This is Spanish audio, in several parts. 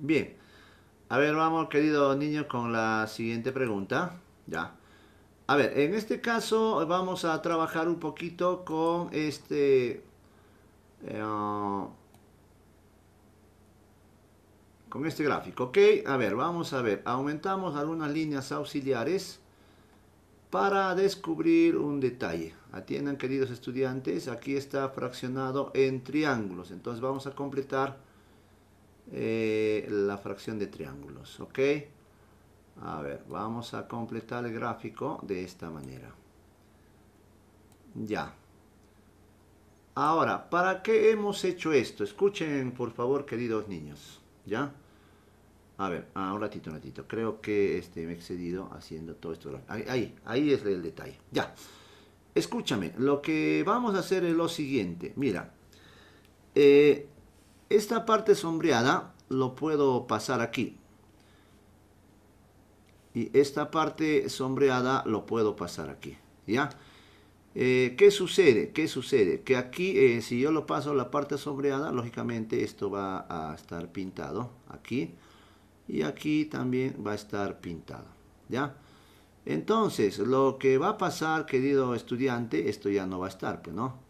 Bien. A ver, vamos, queridos niños, con la siguiente pregunta. Ya. A ver, en este caso vamos a trabajar un poquito con este... Eh, uh, con este gráfico, ¿ok? A ver, vamos a ver. Aumentamos algunas líneas auxiliares para descubrir un detalle. Atiendan, queridos estudiantes, aquí está fraccionado en triángulos. Entonces vamos a completar eh, la fracción de triángulos, ¿ok? A ver, vamos a completar el gráfico de esta manera. Ya. Ahora, ¿para qué hemos hecho esto? Escuchen, por favor, queridos niños, ¿ya? A ver, ah, un ratito, un ratito. Creo que este, me he excedido haciendo todo esto. Ahí, ahí, es el detalle. Ya. Escúchame, lo que vamos a hacer es lo siguiente. Mira, eh, esta parte sombreada lo puedo pasar aquí. Y esta parte sombreada lo puedo pasar aquí. ¿Ya? Eh, ¿Qué sucede? ¿Qué sucede? Que aquí, eh, si yo lo paso la parte sombreada, lógicamente esto va a estar pintado aquí. Y aquí también va a estar pintado. ¿Ya? Entonces, lo que va a pasar, querido estudiante, esto ya no va a estar, pues, ¿no?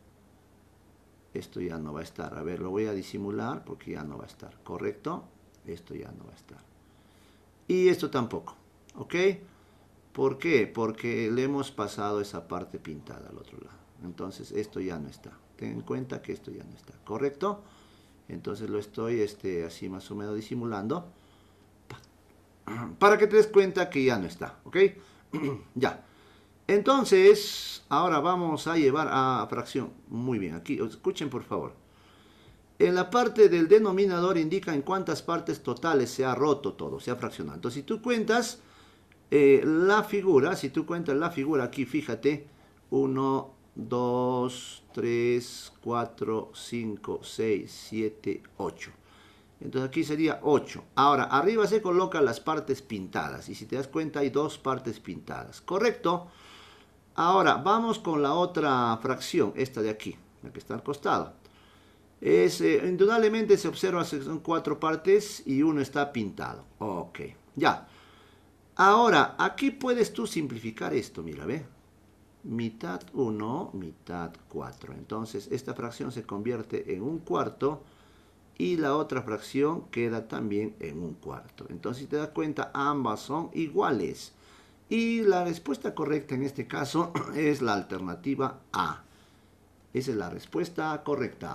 esto ya no va a estar. A ver, lo voy a disimular porque ya no va a estar, ¿correcto? Esto ya no va a estar. Y esto tampoco, ¿ok? ¿Por qué? Porque le hemos pasado esa parte pintada al otro lado. Entonces esto ya no está. Ten en cuenta que esto ya no está, ¿correcto? Entonces lo estoy este, así más o menos disimulando para que te des cuenta que ya no está, ¿ok? ya. Entonces, ahora vamos a llevar a fracción. Muy bien, aquí, escuchen por favor. En la parte del denominador indica en cuántas partes totales se ha roto todo, se ha fraccionado. Entonces, si tú cuentas eh, la figura, si tú cuentas la figura aquí, fíjate, 1, 2, 3, 4, 5, 6, 7, 8. Entonces aquí sería 8. Ahora, arriba se colocan las partes pintadas. Y si te das cuenta, hay dos partes pintadas. ¿Correcto? Ahora, vamos con la otra fracción, esta de aquí, la que está al costado. Es, eh, indudablemente se observa que son cuatro partes y uno está pintado. Ok, ya. Ahora, aquí puedes tú simplificar esto, mira, ve. Mitad 1, mitad 4. Entonces, esta fracción se convierte en un cuarto y la otra fracción queda también en un cuarto. Entonces, si te das cuenta, ambas son iguales. Y la respuesta correcta en este caso es la alternativa A. Esa es la respuesta correcta.